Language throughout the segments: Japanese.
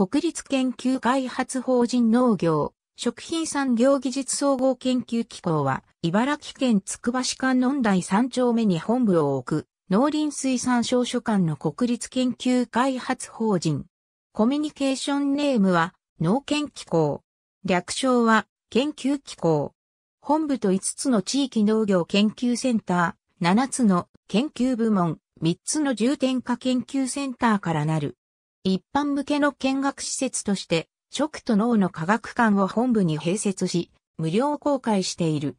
国立研究開発法人農業、食品産業技術総合研究機構は、茨城県つくば市観音台3丁目に本部を置く、農林水産省所管の国立研究開発法人。コミュニケーションネームは、農研機構。略称は、研究機構。本部と5つの地域農業研究センター、7つの研究部門、3つの重点化研究センターからなる。一般向けの見学施設として、食と脳の科学館を本部に併設し、無料公開している。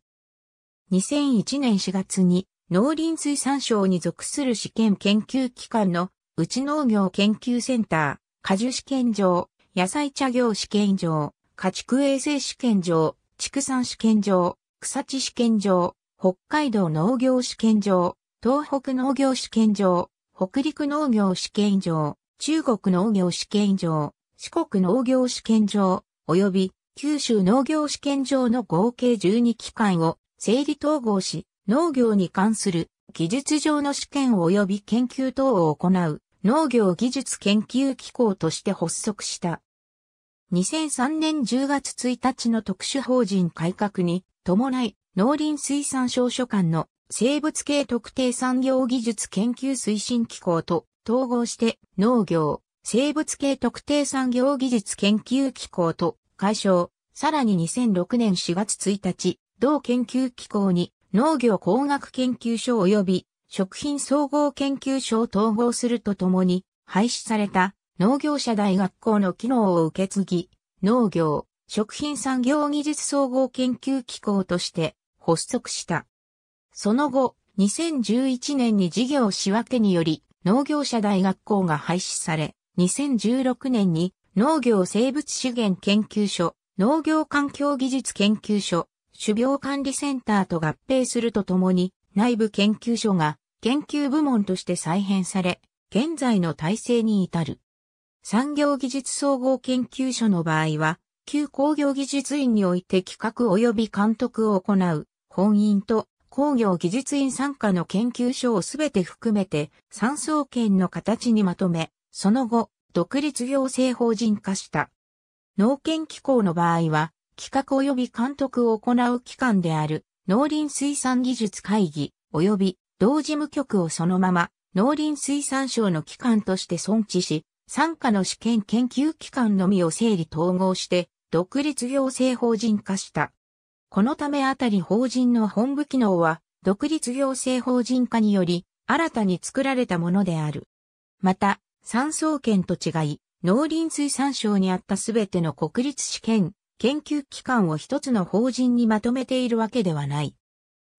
2001年4月に農林水産省に属する試験研究機関の内農業研究センター、果樹試験場、野菜茶業試験場、家畜衛生試験場、畜産試験場、草地試験場、北海道農業試験場、東北農業試験場、北陸農業試験場、中国農業試験場、四国農業試験場、及び九州農業試験場の合計12機関を整理統合し、農業に関する技術上の試験及び研究等を行う農業技術研究機構として発足した。2003年10月1日の特殊法人改革に伴い農林水産省所管の生物系特定産業技術研究推進機構と統合して農業、生物系特定産業技術研究機構と解消。さらに2006年4月1日、同研究機構に農業工学研究所及び食品総合研究所を統合するとともに、廃止された農業者大学校の機能を受け継ぎ、農業、食品産業技術総合研究機構として発足した。その後、2011年に事業仕分けにより、農業者大学校が廃止され、2016年に農業生物資源研究所、農業環境技術研究所、種苗管理センターと合併するとともに、内部研究所が研究部門として再編され、現在の体制に至る。産業技術総合研究所の場合は、旧工業技術院において企画及び監督を行う、本院と工業技術院参加の研究所をすべて含めて産総研の形にまとめ、その後、独立行政法人化した。農研機構の場合は、企画及び監督を行う機関である農林水産技術会議及び同事務局をそのまま農林水産省の機関として存置し、参加の試験研究機関のみを整理統合して独立行政法人化した。このためあたり法人の本部機能は、独立行政法人化により、新たに作られたものである。また、産総研と違い、農林水産省にあったすべての国立試験、研究機関を一つの法人にまとめているわけではない。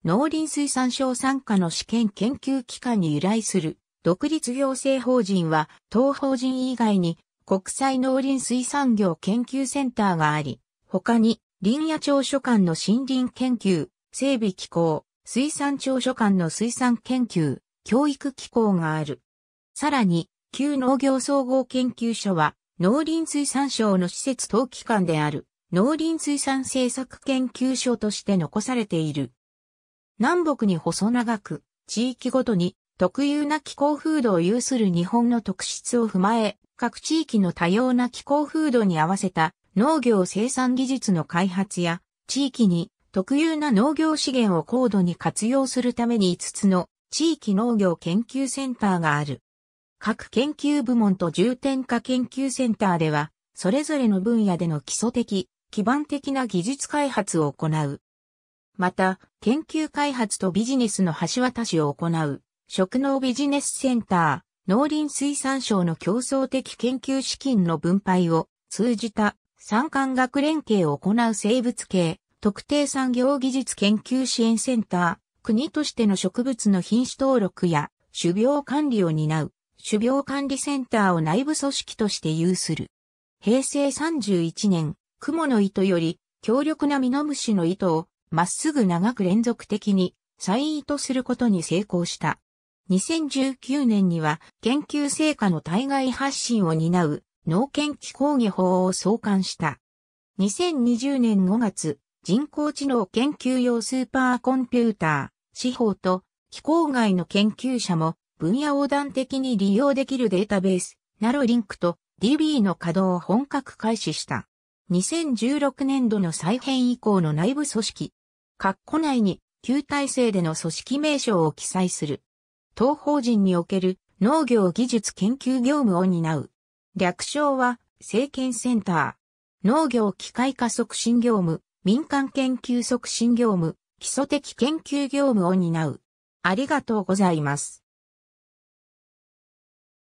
農林水産省参加の試験研究機関に由来する独立行政法人は、当法人以外に国際農林水産業研究センターがあり、他に林野庁所管の森林研究、整備機構、水産庁所管の水産研究、教育機構がある。さらに、旧農業総合研究所は、農林水産省の施設等機関である、農林水産政策研究所として残されている。南北に細長く、地域ごとに特有な気候風土を有する日本の特質を踏まえ、各地域の多様な気候風土に合わせた農業生産技術の開発や地域に特有な農業資源を高度に活用するために5つの地域農業研究センターがある。各研究部門と重点化研究センターでは、それぞれの分野での基礎的、基盤的な技術開発を行う。また、研究開発とビジネスの橋渡しを行う、食農ビジネスセンター、農林水産省の競争的研究資金の分配を通じた産官学連携を行う生物系、特定産業技術研究支援センター、国としての植物の品種登録や種苗管理を担う、種苗管理センターを内部組織として有する。平成31年、蜘蛛の糸より強力なミノムシの糸をまっすぐ長く連続的に再糸することに成功した。2019年には研究成果の対外発信を担う農研機工技法を創刊した。2020年5月、人工知能研究用スーパーコンピューター、司法と機構外の研究者も分野横断的に利用できるデータベース、ナロリンクと DB の稼働を本格開始した。2016年度の再編以降の内部組織、括弧内に旧体制での組織名称を記載する。当法人における農業技術研究業務を担う。略称は、政権センター。農業機械化促進業務、民間研究促進業務、基礎的研究業務を担う。ありがとうございます。